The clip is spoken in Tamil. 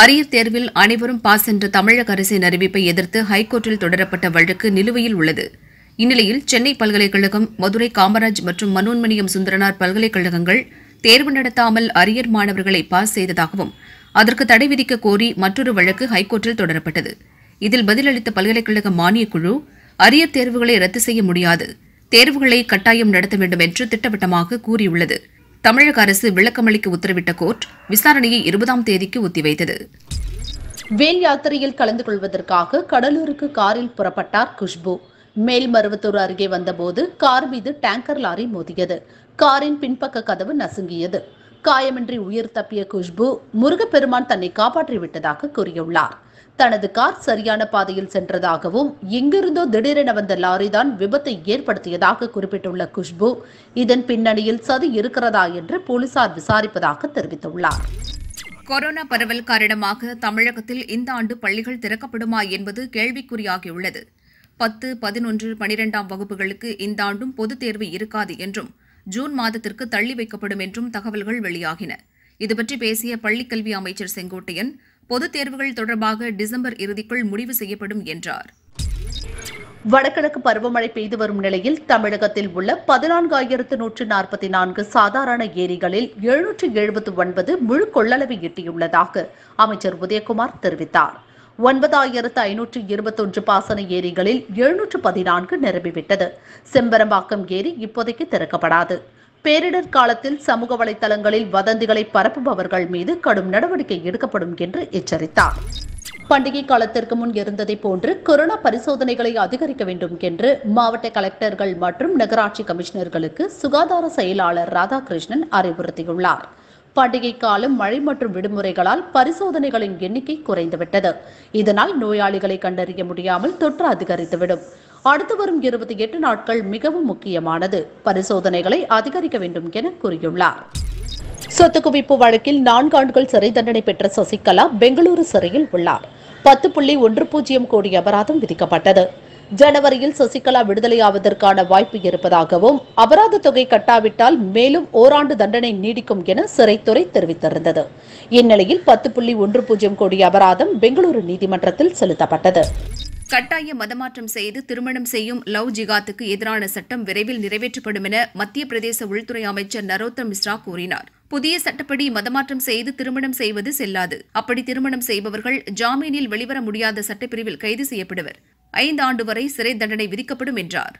அரியர் தேர்வில் அனைவரும் பாஸ் என்ற தமிழக அரசின் அறிவிப்பை எதிர்த்து ஹைகோர்ட்டில் தொடரப்பட்ட வழக்கு நிலுவையில் உள்ளது இந்நிலையில் சென்னை பல்கலைக்கழகம் மதுரை காமராஜ் மற்றும் மனோன்மணியம் சுந்தரனார் பல்கலைக்கழகங்கள் தேர்வு நடத்தாமல் அரியர் மாணவர்களை பாஸ் செய்ததாகவும் அதற்கு தடை விதிக்க கோரி மற்றொரு வழக்கு ஹைகோர்ட்டில் தொடரப்பட்டது இதில் பதிலளித்த பல்கலைக்கழக மானியக்குழு அரியர் தேர்வுகளை ரத்து செய்ய முடியாது தேர்வுகளை கட்டாயம் நடத்த வேண்டும் என்று திட்டவட்டமாக கூறியுள்ளது தமிழக அரசு விளக்கமளிக்க உத்தரவிட்ட கோர்ட் விசாரணையை இருபதாம் தேதிக்கு ஒத்திவைத்தது வேல் யாத்திரையில் கலந்து கொள்வதற்காக கடலூருக்கு காரில் புறப்பட்டார் குஷ்பு மேல்மருவத்தூர் அருகே வந்தபோது கார் மீது டேங்கர் லாரி மோதியது காரின் பின்பக்க கதவு நசுங்கியது காயமின்றி உயிர் தப்பிய குஷ்பு முருகப்பெருமான் தன்னை காப்பாற்றி விட்டதாக கூறியுள்ளார் தனது கார் சரியான பாதையில் சென்றதாகவும் எங்கிருந்தோ திடீரென வந்த லாரி தான் விபத்தை ஏற்படுத்தியதாக குறிப்பிட்டுள்ள குஷ்பு இதன் பின்னணியில் சதி இருக்கிறதா என்று போலீசார் விசாரிப்பதாக தெரிவித்துள்ளார் கொரோனா பரவல் காரணமாக தமிழகத்தில் இந்த ஆண்டு பள்ளிகள் திறக்கப்படுமா என்பது கேள்விக்குறியாகியுள்ளது பத்து பதினொன்று பனிரெண்டாம் வகுப்புகளுக்கு இந்த ஆண்டும் பொதுத் தேர்வு இருக்காது என்றும் ஜூன் மாதத்திற்கு தள்ளி வைக்கப்படும் என்றும் தகவல்கள் வெளியாகின இதுபற்றி பேசிய பள்ளிக்கல்வி அமைச்சர் செங்கோட்டையன் பொதுத் தேர்வுகள் தொடர்பாக டிசம்பர் இறுதிக்குள் முடிவு செய்யப்படும் என்றார் வடகிழக்கு பருவமழை பெய்து வரும் நிலையில் தமிழகத்தில் உள்ள பதினான்காயிரத்து நூற்று நாற்பத்தி நான்கு சாதாரண ஏரிகளில் எழுநூற்று எழுபத்து ஒன்பது முழு கொள்ளளவை எட்டியுள்ளதாக அமைச்சர் உதயகுமார் தெரிவித்தார் ஒன்பதாயிரத்து ஐநூற்று இருபத்தொன்று பாசன ஏரிகளில் எழுநூற்று பதினான்கு நிரம்பிவிட்டது செம்பரம்பாக்கம் ஏரி இப்போதைக்கு திறக்கப்படாது பேரிடர் காலத்தில் சமூக வலைதளங்களில் வதந்திகளை பரப்புபவர்கள் மீது கடும் நடவடிக்கை எடுக்கப்படும் என்று எச்சரித்தார் பண்டிகை காலத்திற்கு முன் இருந்ததை போன்று கொரோனா பரிசோதனைகளை அதிகரிக்க வேண்டும் என்று மாவட்ட கலெக்டர்கள் மற்றும் நகராட்சி கமிஷனர்களுக்கு சுகாதார செயலாளர் ராதாகிருஷ்ணன் அறிவுறுத்தியுள்ளார் பண்டிகை காலம் மழை மற்றும் விடுமுறைகளால் பரிசோதனைகளின் எண்ணிக்கை குறைந்துவிட்டது இதனால் நோயாளிகளை கண்டறிய முடியாமல் தொற்று அதிகரித்துவிடும் அடுத்து வரும் இருபத்தி எட்டு நாட்கள் மிகவும் முக்கியமானது பரிசோதனைகளை அதிகரிக்க வேண்டும் என கூறியுள்ளார் சொத்து குவிப்பு வழக்கில் நான்கு ஆண்டுகள் சிறை தண்டனை பெற்ற சசிகலா பெங்களூரு சிறையில் உள்ளார் பத்து புள்ளி ஒன்று பூஜ்ஜியம் கோடி அபராதம் விதிக்கப்பட்டது ஜனவரியில் சசிகலா விடுதலையாவதற்கான வாய்ப்பு இருப்பதாகவும் அபராத தொகை கட்டாவிட்டால் மேலும் ஓராண்டு தண்டனை நீடிக்கும் என சிறைத்துறை தெரிவித்திருந்தது இந்நிலையில் பத்து புள்ளி ஒன்று பூஜ்ஜியம் கோடி அபராதம் பெங்களூரு நீதிமன்றத்தில் செலுத்தப்பட்டது கட்டாய மதமாற்றம் செய்து திருமணம் செய்யும் லவ் ஜிகாத்துக்கு எதிரான சட்டம் விரைவில் நிறைவேற்றப்படும் என மத்திய பிரதேச உள்துறை அமைச்சர் நரோத்தம் மிஸ்ரா கூறினார் புதிய சட்டப்படி மதமாற்றம் செய்து திருமணம் செய்வது செல்லாது அப்படி திருமணம் செய்பவர்கள் ஜாமீனில் வெளிவர முடியாத சட்டப்பிரிவில் கைது செய்யப்படுவர் ஐந்து ஆண்டு வரை சிறை தண்டனை விதிக்கப்படும் என்றார்